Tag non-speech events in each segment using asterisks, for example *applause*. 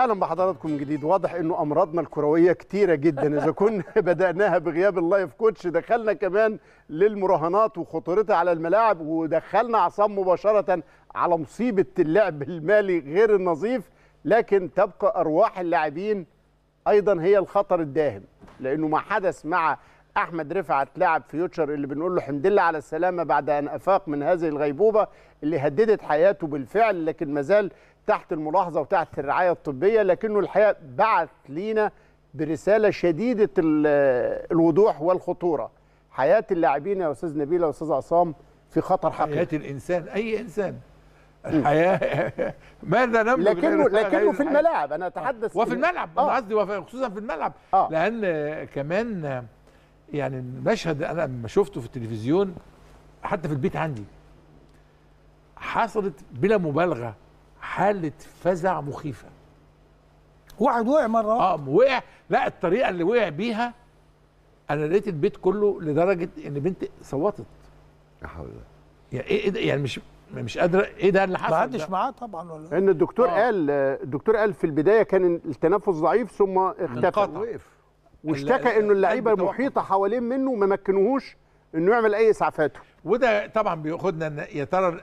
اهلا بحضراتكم من جديد واضح انه امراضنا الكرويه كتيره جدا اذا كنا *laughs* بداناها بغياب اللايف كوتش دخلنا كمان للمراهنات وخطورتها على الملاعب ودخلنا عصام مباشره على مصيبه اللعب المالي غير النظيف لكن تبقى ارواح اللاعبين ايضا هي الخطر الداهم لانه ما حدث مع احمد رفعت لاعب فيوتشر اللي بنقول له حمد الله على السلامه بعد ان افاق من هذه الغيبوبه اللي هددت حياته بالفعل لكن مازال تحت الملاحظه وتحت الرعايه الطبيه لكنه الحقيقه بعث لينا برساله شديده الوضوح والخطوره حياه اللاعبين يا استاذ نبيل يا استاذ عصام في خطر حقيقي حياه الانسان اي انسان الحياه *laughs* ماذا نملك لكنه لكنه في الملاعب انا اتحدث وفي الملعب انا آه. قصدي وخصوصا في الملعب آه. لان كمان يعني المشهد انا لما شفته في التلفزيون حتى في البيت عندي حصلت بلا مبالغه حاله فزع مخيفه واحد وقع مره اه وقع لا الطريقه اللي وقع بيها انا لقيت البيت كله لدرجه ان بنتي صوتت لا حول يعني ايه ده يعني مش مش قادره ايه ده اللي حصل ما حدش معاه طبعا ولا ان الدكتور آه. قال الدكتور قال في البدايه كان التنفس ضعيف ثم اختفى وقف واشتكى انه اللعيبه المحيطه حوالين منه ما مكنوهوش انه يعمل اي اسعافاته وده طبعا بياخدنا يا ترى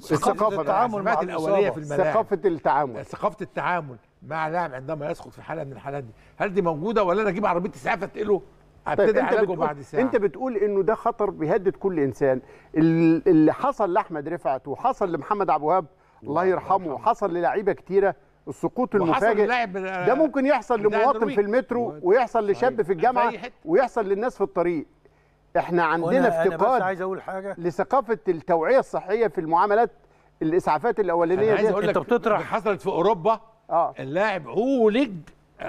ثقافه التعامل مع الاوليه في الملاعب ثقافه التعامل ثقافه التعامل مع لاعب عندما يسقط في حاله من الحالات دي هل دي موجوده ولا انا اجيب عربيه اسعاف اتقله طيب، ابتدي طيب علاجه بعد ساعه انت بتقول انه ده خطر بيهدد كل انسان اللي حصل لاحمد رفعت وحصل لمحمد عبد الوهاب الله يرحمه وحصل للعيبه كتيره السقوط المفاجئ ده آه، ممكن يحصل لمواطن في المترو ويحصل لشاب في الجامعه ويحصل للناس في الطريق احنا عندنا افتقاد عايز اقول حاجه لثقافه التوعيه الصحيه في المعاملات الاسعافات الاولانيه دي انت بتطرح حصلت في اوروبا آه. اللاعب عولج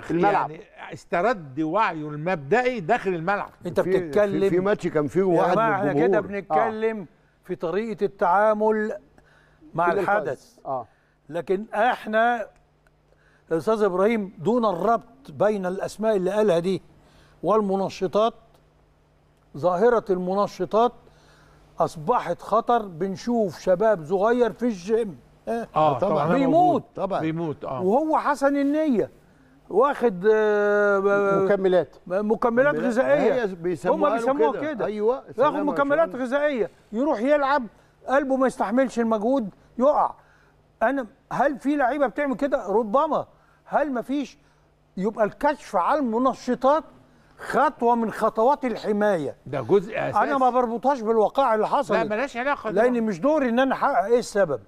في الملعب يعني استرد وعيه المبدئي داخل الملعب انت بتتكلم في ماتش كان فيه واحد من الجمهور احنا كده بنتكلم آه. في طريقه التعامل مع الحدث آه. لكن احنا الاستاذ ابراهيم دون الربط بين الاسماء اللي قالها دي والمنشطات ظاهره المنشطات اصبحت خطر بنشوف شباب صغير في الجيم اه, آه طبعا بيموت طبعا بيموت اه وهو حسن النيه واخد آه، آه، مكملات مكملات غذائيه هم بيسموها أيوة، كده ايوه ياخد مكملات غذائيه يروح يلعب قلبه ما يستحملش المجهود يقع انا هل في لعيبه بتعمل كده ربما هل مفيش يبقى الكشف على المنشطات خطوه من خطوات الحمايه ده جزء أساس. انا ما بربطهاش بالواقع اللي حصل لا ملاش علاقه لان مش دوري ان انا احقق ايه السبب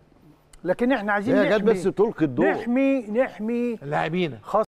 لكن احنا عايزين نحمي بس تلقي الدور نحمي نحمي لاعبينا